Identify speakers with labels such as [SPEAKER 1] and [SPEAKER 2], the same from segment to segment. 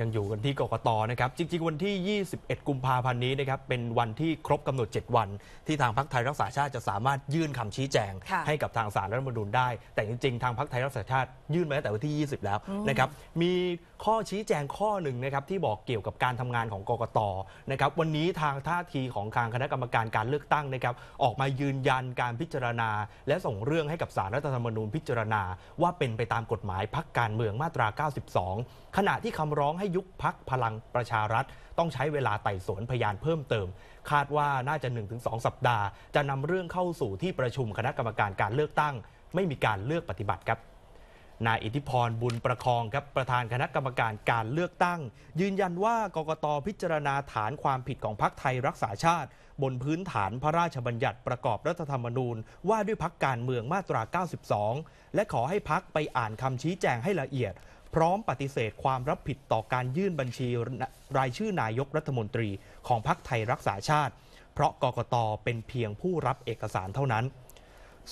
[SPEAKER 1] ยังอยู่กันที่กกตนะครับจริงๆวันที่ 21 กุมภาพันธ์นี้นะครับเป็นวันที่ครบกำหนด 7 วัน ที่ทางพักไทยรักษาชาติจะสามารถยื่นคำชี้แจงให้กับทางสารรัฐมนูนได้แต่จริงๆ ทางพักไทยรักษาชาติยื่นมาตั้งแต่วันที่ 20 แล้วนะครับมีข้อชี้แจงข้อหนึ่งนะครับที่บอกเกี่ยวกับการทำงานของกกตนะครับวันนี้ทางท่าทีของทางคณะกรรมการ การเลือกตั้งนะครับออกมายืนยันการพิจารณา และส่งเรื่องให้กับสารรัฐธรรมนูญ พิจารณา ว่าเป็นไปตามกฎหมายพักการเมืองมาตรา 92 ขณะที่คำร้องให้ยุบพักพลังประชารัฐต้องใช้เวลาไต่สวนพยานเพิ่มเติม คาดว่าน่าจะ 1-2 สัปดาห์จะนำเรื่องเข้าสู่ที่ประชุมคณะกรรมการการเลือกตั้งไม่มีการเลือกปฏิบัติครับนายอิทธิพรบุญประคอง ครับประธานคณะกรรมการการเลือกตั้ง ยืนยันว่ากกตพิจารณาฐานความผิดของพรรคไทยรักษาชาติ บนพื้นฐานพระราชบัญญัติประกอบรัฐธรรมนูญว่าด้วยพักการเมืองมาตรา 92 และขอให้พักไปอ่านคำชี้แจงให้ละเอียด พร้อมปฏิเสธความรับผิดต่อการยื่นบัญชีรายชื่อนายกรัฐมนตรี ของพักไทยรักษาชาติ เพราะกกตเป็นเพียงผู้รับเอกสารเท่านั้น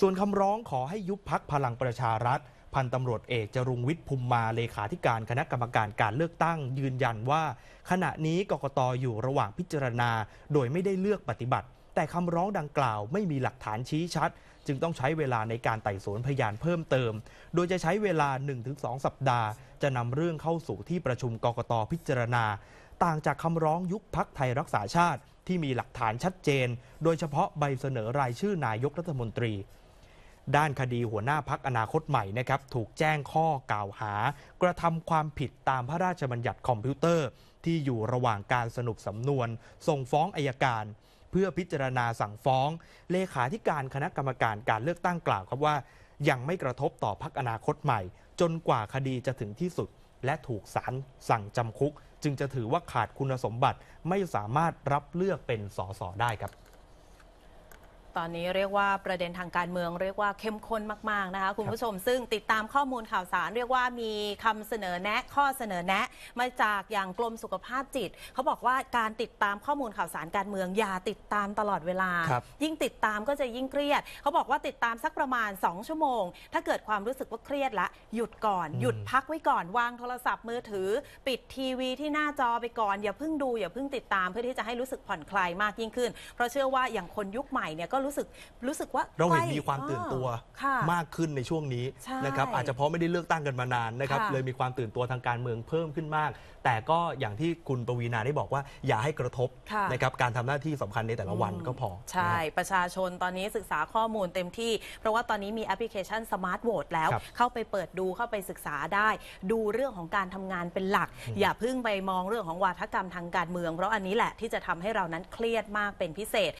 [SPEAKER 1] ส่วนคำร้องขอให้ยุบพักพลังประชารัฐพันตำรวจเอกจรุงวิทย์ภูมิมาเลขาธิการคณะกรรมการการเลือกตั้งยืนยันว่า ขณะนี้กกตออยู่ระหว่างพิจารณา โดยไม่ได้เลือกปฏิบัติ แต่คำร้องดังกล่าวไม่มีหลักฐานชี้ชัด จึงต้องใช้เวลาในการไต่สวนพยานเพิ่มเติม โดยจะใช้เวลา 1-2 สัปดาห์ จะนำเรื่องเข้าสู่ที่ประชุมกกตพิจารณาต่างจากคำร้องยุคพักไทยรักษาชาติที่มีหลักฐานชัดเจน โดยเฉพาะใบเสนอรายชื่อนายกรัฐมนตรีด้านคดีหัวหน้าพักอนาคตใหม่นะครับ ถูกแจ้งข้อกล่าวหา กระทำความผิดตามพระราชบัญญัติคอมพิวเตอร์ ที่อยู่ระหว่างการสนุปสำนวนส่งฟ้องอายการ เพื่อพิจารณาสั่งฟ้อง เลขาธิการคณะกรรมการการเลือกตั้งกล่าวครับว่า ยังไม่กระทบต่อพักอนาคตใหม่ จนกว่าคดีจะถึงที่สุด และถูกศาลสั่งจำคุก จึงจะถือว่าขาดคุณสมบัติไม่สามารถรับเลือกเป็นสสได้ครับ
[SPEAKER 2] ตอนนี้เรียกว่าประเด็นทางการเมืองเรียกว่าเข้มข้นมากๆนะคะคุณผู้ชม ซึ่งติดตามข้อมูลข่าวสารเรียกว่ามีคำเสนอแนะข้อเสนอแนะ มาจากอย่างกรมสุขภาพจิตเขาบอกว่าการติดตามข้อมูลข่าวสารการเมือง อย่าติดตามตลอดเวลา ยิ่งติดตามก็จะยิ่งเครียดเขาบอกว่าติดตามสักประมาณ 2 ชั่วโมง ถ้าเกิดความรู้สึกว่าเครียดละ หยุดก่อนหยุดพักไว้ก่อนวางโทรศัพท์มือถือ ปิดทีวี ที่หน้าจอไปก่อนอย่าเพิ่งดู อย่าเพิ่งติดตามเพื่อที่จะให้รู้สึกผ่อนคลายมากยิ่งขึ้นเพราะเชื่อว่าอย่างคนยุคใหม่เนี่ยก็รู้สึกรู้สึกว่าเราเห็นมีความตื่นตัวมา
[SPEAKER 1] กขึ้นในช่วงนี้นะครับอาจจะเพราะไม่ได้เลือกตั้งกันมานานนะครับ เลยมีความตื่นตัวทางการเมืองเพิ่มขึ้นมาก แต่ก็อย่างที่คุณปวีณาได้บอกว่า อย่าให้กระทบนะครับการทำหน้าที่สำคัญในแต่ละวันก็พอ ใ
[SPEAKER 2] ช่ ประชาชนตอนนี้ศึกษาข้อมูลเต็มที่ เพราะว่าตอนนี้มีแอปพลิเคชันสมาร์ทโหวตแล้วเข้าไปเปิดดูเข้าไปศึกษาได้ ดูเรื่องของการทำงานเป็นหลัก อย่าพึ่งไปมองเรื่องของวาทกรรมทางการเมืองเพราะอันนี้แหละที่จะทำให้เรานั้นเครียดมากเป็นพิเศษ